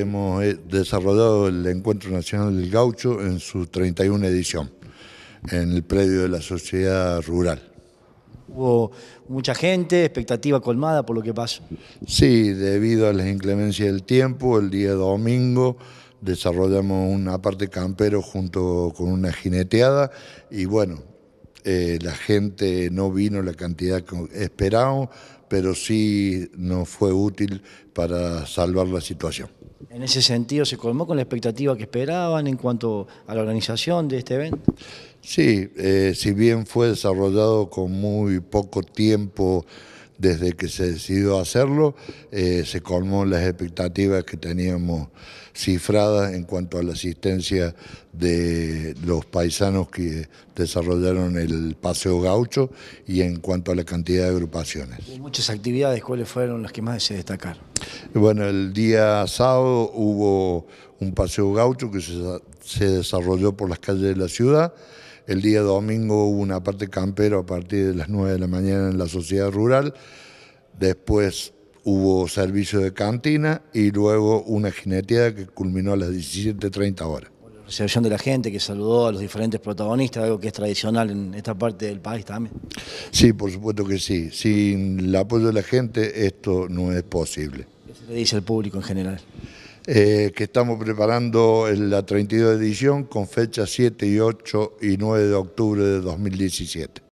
hemos eh, desarrollado el Encuentro Nacional del Gaucho en su 31 edición, en el predio de la sociedad rural. Hubo mucha gente, expectativa colmada por lo que pasó. Sí, debido a las inclemencias del tiempo, el día domingo desarrollamos una parte campero junto con una jineteada y bueno, eh, la gente no vino la cantidad que esperábamos, pero sí nos fue útil para salvar la situación. En ese sentido, ¿se colmó con la expectativa que esperaban en cuanto a la organización de este evento? Sí, eh, si bien fue desarrollado con muy poco tiempo desde que se decidió hacerlo, eh, se colmó las expectativas que teníamos cifradas en cuanto a la asistencia de los paisanos que desarrollaron el Paseo Gaucho y en cuanto a la cantidad de agrupaciones. ¿Y muchas actividades, ¿cuáles fueron las que más se destacaron? Bueno, el día sábado hubo un Paseo Gaucho que se desarrolló por las calles de la ciudad. El día domingo hubo una parte campero a partir de las 9 de la mañana en la sociedad rural. Después hubo servicio de cantina y luego una jineteada que culminó a las 17.30 horas. La recepción de la gente que saludó a los diferentes protagonistas, algo que es tradicional en esta parte del país también. Sí, por supuesto que sí. Sin el apoyo de la gente esto no es posible. ¿Qué se le dice al público en general? Eh, que estamos preparando la 32 edición con fecha 7 y 8 y 9 de octubre de 2017.